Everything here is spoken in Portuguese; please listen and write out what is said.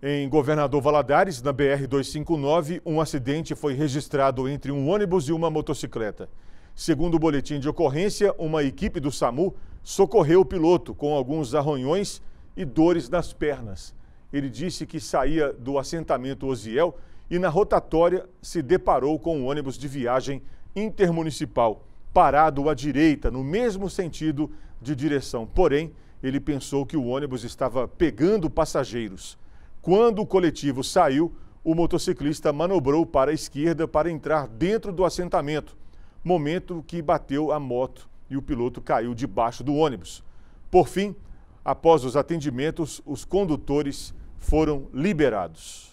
Em Governador Valadares, na BR-259, um acidente foi registrado entre um ônibus e uma motocicleta. Segundo o boletim de ocorrência, uma equipe do SAMU socorreu o piloto com alguns arranhões e dores nas pernas. Ele disse que saía do assentamento Osiel e, na rotatória, se deparou com um ônibus de viagem intermunicipal, parado à direita, no mesmo sentido de direção. Porém, ele pensou que o ônibus estava pegando passageiros. Quando o coletivo saiu, o motociclista manobrou para a esquerda para entrar dentro do assentamento, momento que bateu a moto e o piloto caiu debaixo do ônibus. Por fim, após os atendimentos, os condutores foram liberados.